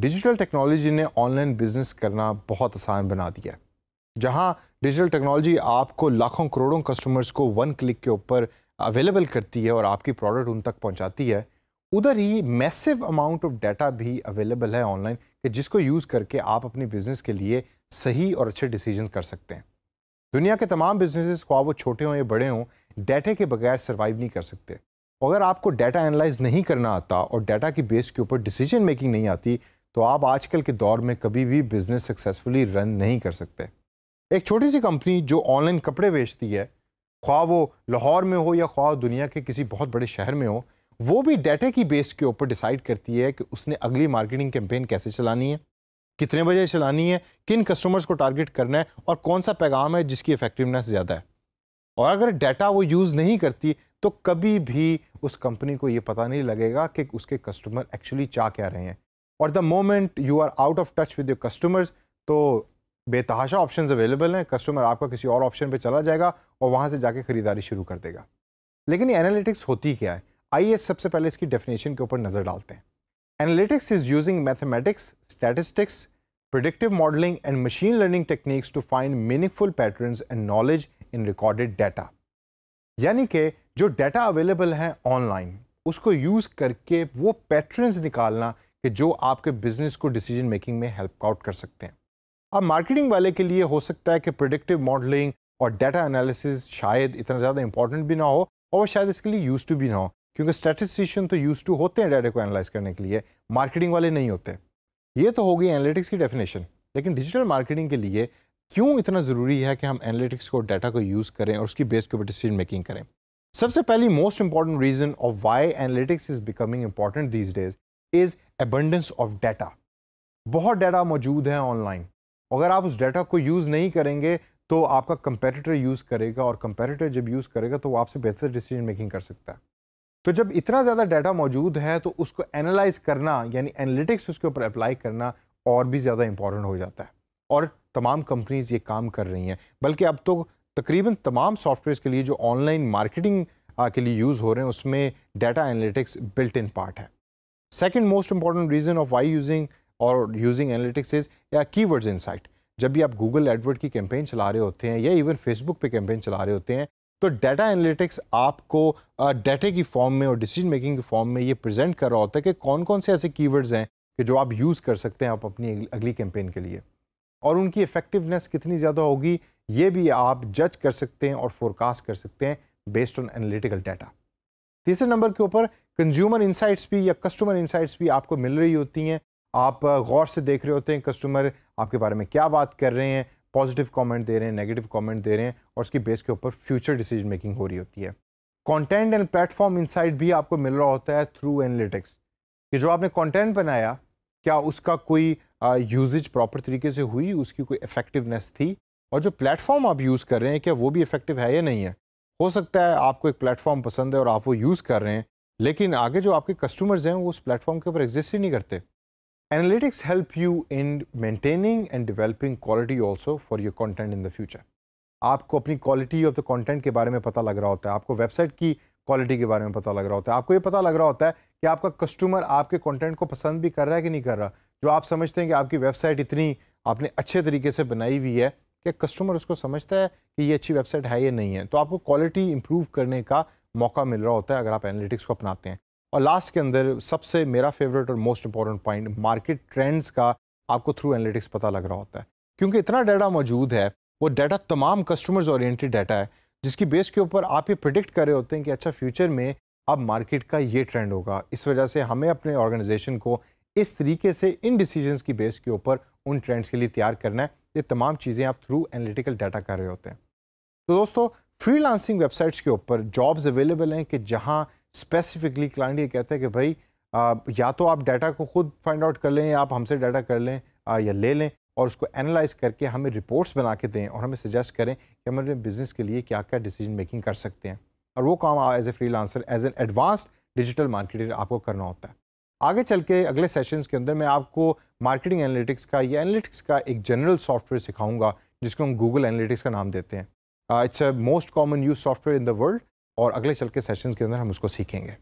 digital technology ने online business करना बहुत आसान बना दिया है जहाँ डिजिटल टेक्नोलॉजी आपको लाखों करोड़ों कस्टमर्स को वन क्लिक के ऊपर अवेलेबल करती है और आपकी प्रोडक्ट उन तक पहुँचाती है उधर ही मैसिव अमाउंट ऑफ डाटा भी अवेलेबल है ऑनलाइन कि जिसको यूज़ करके आप अपने बिज़नेस के लिए सही और अच्छे डिसीजन कर सकते हैं दुनिया के तमाम बिजनेसेस को वो छोटे हों या बड़े हों डाटे के बगैर सर्वाइव नहीं कर सकते अगर आपको डाटा एनालाइज नहीं करना आता और डाटा की बेस के ऊपर डिसीजन मेकिंग नहीं आती तो आप आजकल के दौर में कभी भी बिज़नेस सक्सेसफुली रन नहीं कर सकते एक छोटी सी कंपनी जो ऑनलाइन कपड़े बेचती है ख्वा वो लाहौर में हो या ख्वा दुनिया के किसी बहुत बड़े शहर में हो वो भी डाटा की बेस के ऊपर डिसाइड करती है कि उसने अगली मार्केटिंग कैंपेन कैसे चलानी है कितने बजे चलानी है किन कस्टमर्स को टारगेट करना है और कौन सा पैगाम है जिसकी इफेक्टिवनेस ज़्यादा है और अगर डाटा वो यूज़ नहीं करती तो कभी भी उस कंपनी को ये पता नहीं लगेगा कि उसके कस्टमर एक्चुअली चाह क्या रहे हैं और the moment you are out of touch with your customers तो बेतहाशा ऑप्शन अवेलेबल हैं कस्टमर आपका किसी और ऑप्शन पर चला जाएगा और वहाँ से जाके ख़रीदारी शुरू कर देगा लेकिन ये एनालिटिक्स होती क्या है आइए सबसे पहले इसकी डेफिनेशन के ऊपर नज़र डालते हैं analytics is using mathematics statistics predictive modelling and machine learning techniques to find meaningful patterns and knowledge in recorded data यानी कि जो डाटा अवेलेबल है ऑनलाइन उसको यूज़ करके वो पैटर्न्स निकालना कि जो आपके बिजनेस को डिसीजन मेकिंग में हेल्प आउट कर सकते हैं अब मार्केटिंग वाले के लिए हो सकता है कि प्रिडिक्टिव मॉडलिंग और डाटा एनालिसिस शायद इतना ज़्यादा इंपॉर्टेंट भी ना हो और शायद इसके लिए यूज़ टू भी ना हो क्योंकि स्टेटिस्टिशियन तो यूज़ टू होते हैं डाटा को एनालाइज करने के लिए मार्केटिंग वाले नहीं होते ये तो हो गई एनालिटिक्स की डेफिनेशन लेकिन डिजिटल मार्केटिंग के लिए क्यों इतना ज़रूरी है कि हम एनालिटिक्स को डाटा को यूज़ करें और उसकी बेस के ऊपर डिसीजन मेकिंग करें सबसे पहली most important reason of why analytics is becoming important these days is abundance of data बहुत डेटा मौजूद है ऑनलाइन अगर आप उस डेटा को यूज़ नहीं करेंगे तो आपका कंपेरेटर यूज़ करेगा और कंपेटिटर जब यूज़ करेगा तो वो आपसे बेहतर डिसीजन मेकिंग कर सकता है तो जब इतना ज़्यादा डाटा मौजूद है तो उसको एनालाइज करना यानी एनालिटिक्स उसके ऊपर अप्लाई करना और भी ज़्यादा इम्पॉर्टेंट हो जाता है और तमाम कंपनीज ये काम कर रही हैं बल्कि अब तो तकरीबन तमाम सॉफ्टवेयर के लिए जो ऑनलाइन मार्केटिंग के लिए यूज़ हो रहे हैं उसमें data analytics built in part है second most important reason of why using और यूजिंग एनालिटिक्स इज या कीवर्ड्स इनसाइट जब भी आप गूगल एडवर्ड की कैंपेन चला रहे होते हैं या इवन फेसबुक पे कैंपेन चला रहे होते हैं तो डाटा एनालिटिक्स आपको डाटे की फॉर्म में और डिसीजन मेकिंग की फॉर्म में ये प्रेजेंट कर रहा होता है कि कौन कौन से ऐसे कीवर्ड्स हैं कि जो आप यूज़ कर सकते हैं आप अपनी अगली कैंपेन के लिए और उनकी इफेक्टिवनेस कितनी ज़्यादा होगी ये भी आप जज कर सकते हैं और फोरकास्ट कर सकते हैं बेस्ड ऑन एनालिटिकल डाटा तीसरे नंबर के ऊपर कंज्यूमर इंसाइट्स भी या कस्टमर इंसाइट्स भी आपको मिल रही होती हैं आप गौर से देख रहे होते हैं कस्टमर आपके बारे में क्या बात कर रहे हैं पॉजिटिव कमेंट दे रहे हैं नेगेटिव कमेंट दे रहे हैं और उसकी बेस के ऊपर फ्यूचर डिसीजन मेकिंग हो रही होती है कंटेंट एंड प्लेटफॉर्म इनसाइट भी आपको मिल रहा होता है थ्रू एनालिटिक्स कि जो आपने कंटेंट बनाया क्या उसका कोई यूजेज प्रॉपर तरीके से हुई उसकी कोई इफेक्टिवनेस थी और जो प्लेटफॉर्म आप यूज़ कर रहे हैं क्या वो भी इफेक्टिव है या नहीं है हो सकता है आपको एक प्लेटफॉर्म पसंद है और आप वो यूज़ कर रहे हैं लेकिन आगे जो आपके कस्टमर्स हैं वो उस प्लेटफॉर्म के ऊपर एग्जिस्ट ही नहीं करते analytics help you in maintaining and developing quality also for your content in the future आपको अपनी क्वालिटी ऑफ द कॉन्टेंट के बारे में पता लग रहा होता है आपको वेबसाइट की क्वालिटी के बारे में पता लग रहा होता है आपको ये पता लग रहा होता है कि आपका कस्टमर आपके कॉन्टेंट को पसंद भी कर रहा है कि नहीं कर रहा जो आप समझते हैं कि आपकी वेबसाइट इतनी आपने अच्छे तरीके से बनाई हुई है कि कस्टमर उसको समझता है कि ये अच्छी वेबसाइट है या नहीं है तो आपको क्वालिटी इंप्रूव करने का मौका मिल रहा होता है अगर आप एनालिटिक्स को अपनाते हैं और लास्ट के अंदर सबसे मेरा फेवरेट और most important point market trends का आपको थ्रू एनालिटिक्स पता लग रहा होता है क्योंकि इतना डाटा मौजूद है वो डाटा तमाम कस्टमर्स ओरिएंटेड डाटा है जिसकी बेस के ऊपर आप ये प्रिडिक्ट कर रहे होते हैं कि अच्छा फ्यूचर में अब मार्केट का ये ट्रेंड होगा इस वजह से हमें अपने ऑर्गेनाइजेशन को इस तरीके से इन डिसीजंस की बेस के ऊपर उन ट्रेंड्स के लिए तैयार करना है ये तमाम चीज़ें आप थ्रू एनालिटिकल डाटा कर रहे होते हैं तो दोस्तों फ्रीलांसिंग वेबसाइट्स के ऊपर जॉब्स अवेलेबल हैं कि जहां स्पेसिफिकली क्लाइंट ये कहते हैं कि भाई आ, या तो आप डाटा को खुद फाइंड आउट कर लें या आप हमसे डाटा कर लें आ, या ले लें और उसको एनालाइज करके हमें रिपोर्ट्स बना के दें और हमें सजेस्ट करें कि हम अपने बिज़नेस के लिए क्या क्या डिसीजन मेकिंग कर सकते हैं और वो काम एज ए फ्री लांसर as an advanced digital marketer आपको करना होता है आगे चल के अगले सेशंस के अंदर मैं आपको मार्केटिंग एनालिटिक्स का या एनालिटिक्स का एक जनरल सॉफ्टवेयर सिखाऊंगा जिसको हम गूगल एनालिटिक्स का नाम देते हैं it's a most common use software in the world और अगले चल के सेशंस के अंदर हम उसको सीखेंगे